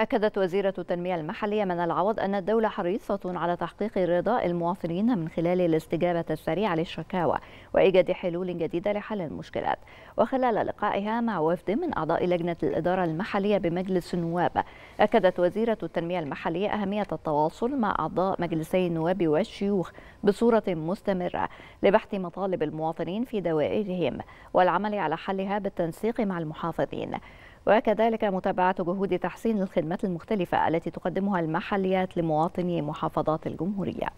أكدت وزيرة التنمية المحلية من العوض أن الدولة حريصة على تحقيق رضا المواطنين من خلال الاستجابة السريعة للشكاوى وإيجاد حلول جديدة لحل المشكلات وخلال لقائها مع وفد من أعضاء لجنة الإدارة المحلية بمجلس النواب أكدت وزيرة التنمية المحلية أهمية التواصل مع أعضاء مجلسي النواب والشيوخ بصورة مستمرة لبحث مطالب المواطنين في دوائرهم والعمل على حلها بالتنسيق مع المحافظين وكذلك متابعة جهود تحسين الخدمات المختلفة التي تقدمها المحليات لمواطني محافظات الجمهورية